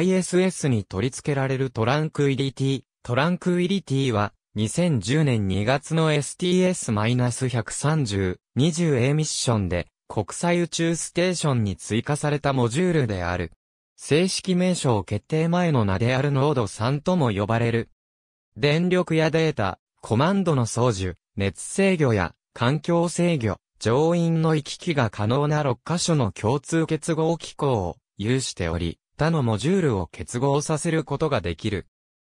ISS に取り付けられるトランクイリティ、トランクイリティは、2010年2月の STS-130-20A ミッションで、国際宇宙ステーションに追加されたモジュールである。正式名称決定前の名であるノード3とも呼ばれる。電力やデータ、コマンドの操縦、熱制御や環境制御、乗員の行き来が可能な6カ所の共通結合機構を有しており、他のモジュールを結合させることができる。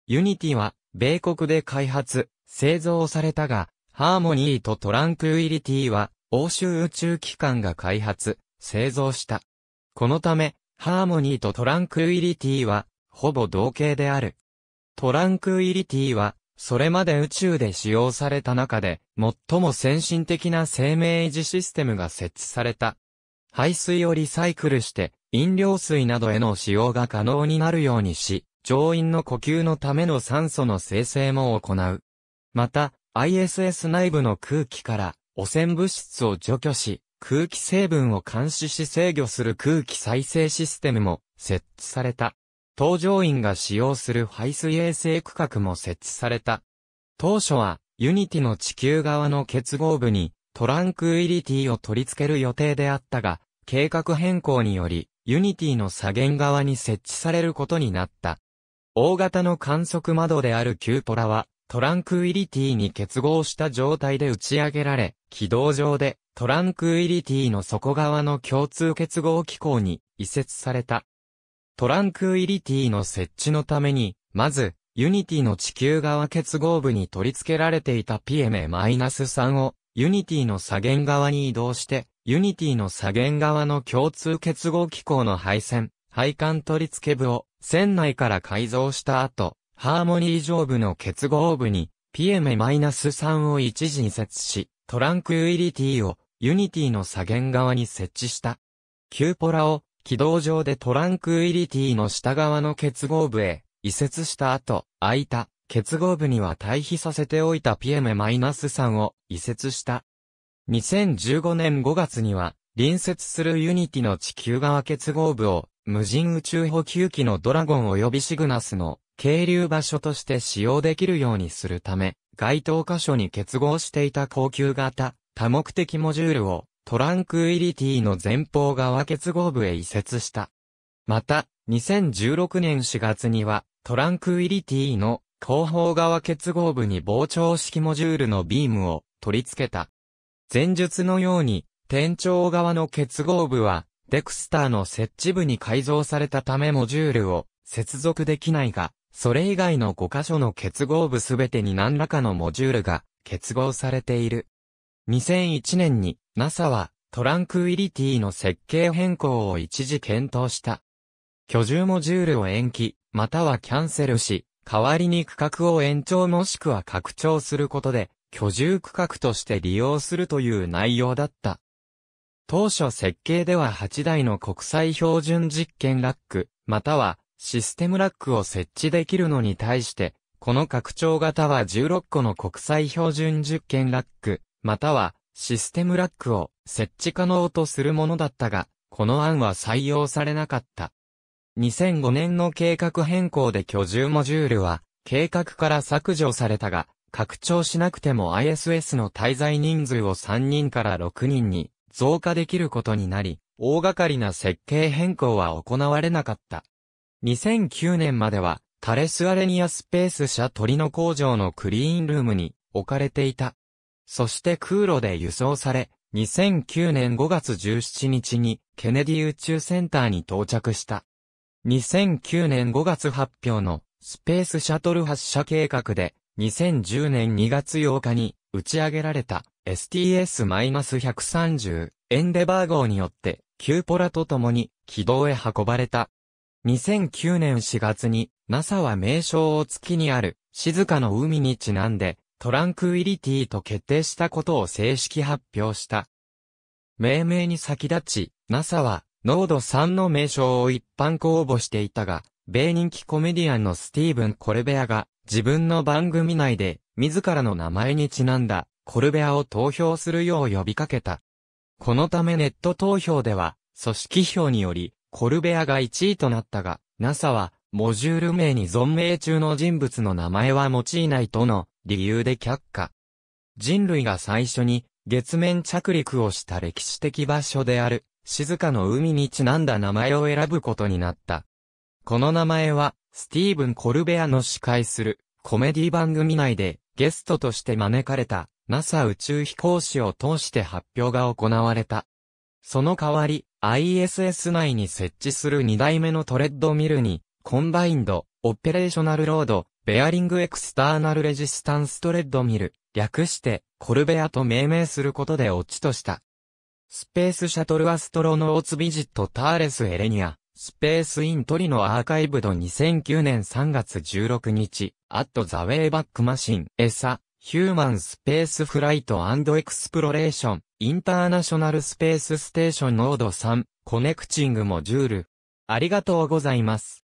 Unity は、米国で開発、製造されたが、ハーモニーとトランクイリティは、欧州宇宙機関が開発、製造した。このため、ハーモニーとトランクイリティは、ほぼ同型である。トランクイリティは、それまで宇宙で使用された中で、最も先進的な生命維持システムが設置された、排水をリサイクルして、飲料水などへの使用が可能になるようにし、乗員の呼吸のための酸素の生成も行う。また、ISS 内部の空気から汚染物質を除去し、空気成分を監視し制御する空気再生システムも設置された。搭乗員が使用する排水衛生区画も設置された。当初は、ユニティの地球側の結合部に、トランクイリティを取り付ける予定であったが、計画変更により、ユニティの左舷側に設置されることになった。大型の観測窓であるキューポラは、トランクイリティに結合した状態で打ち上げられ、軌道上でトランクイリティの底側の共通結合機構に移設された。トランクイリティの設置のために、まず、ユニティの地球側結合部に取り付けられていた p m 3をユニティの左舷側に移動して、ユニティの左舷側の共通結合機構の配線、配管取り付け部を、船内から改造した後、ハーモニー上部の結合部に、PM-3 を一時移設し、トランクユイリティを、ユニティの左舷側に設置した。キューポラを、軌道上でトランクユイリティの下側の結合部へ、移設した後、空いた、結合部には対比させておいた PM-3 を移設した。2015年5月には、隣接するユニティの地球側結合部を無人宇宙補給機のドラゴン及びシグナスの軽流場所として使用できるようにするため、該当箇所に結合していた高級型多目的モジュールをトランクイリティの前方側結合部へ移設した。また、2016年4月にはトランクイリティの後方側結合部に膨張式モジュールのビームを取り付けた。前述のように、天頂側の結合部は、デクスターの設置部に改造されたためモジュールを接続できないが、それ以外の5箇所の結合部すべてに何らかのモジュールが結合されている。2001年に NASA はトランクイリティの設計変更を一時検討した。居住モジュールを延期、またはキャンセルし、代わりに区画を延長もしくは拡張することで、居住区画として利用するという内容だった。当初設計では8台の国際標準実験ラック、またはシステムラックを設置できるのに対して、この拡張型は16個の国際標準実験ラック、またはシステムラックを設置可能とするものだったが、この案は採用されなかった。2005年の計画変更で居住モジュールは、計画から削除されたが、拡張しなくても ISS の滞在人数を3人から6人に増加できることになり、大掛かりな設計変更は行われなかった。2009年までは、タレスアレニアスペース社鳥の工場のクリーンルームに置かれていた。そして空路で輸送され、2009年5月17日にケネディ宇宙センターに到着した。2009年5月発表のスペースシャトル発射計画で2010年2月8日に打ち上げられた STS-130 エンデバー号によってキューポラと共に軌道へ運ばれた。2009年4月に NASA は名称を月にある静かの海にちなんでトランクイリティと決定したことを正式発表した。命名に先立ち、NASA はノード3の名称を一般公募していたが、米人気コメディアンのスティーブン・コルベアが、自分の番組内で、自らの名前にちなんだ、コルベアを投票するよう呼びかけた。このためネット投票では、組織票により、コルベアが1位となったが、NASA は、モジュール名に存命中の人物の名前は用いないとの理由で却下。人類が最初に月面着陸をした歴史的場所である静かの海にちなんだ名前を選ぶことになった。この名前は、スティーブン・コルベアの司会する、コメディ番組内で、ゲストとして招かれた、NASA 宇宙飛行士を通して発表が行われた。その代わり、ISS 内に設置する2台目のトレッドミルに、コンバインド、オペレーショナルロード、ベアリングエクスターナルレジスタンストレッドミル、略して、コルベアと命名することでオチとした。スペースシャトルアストロノーツビジットターレスエレニア、スペースイントリのアーカイブド2009年3月16日、アットザウェイバックマシン、エサ、ヒューマンスペースフライトエクスプロレーション、インターナショナルスペースステーションノード3、コネクチングモジュール。ありがとうございます。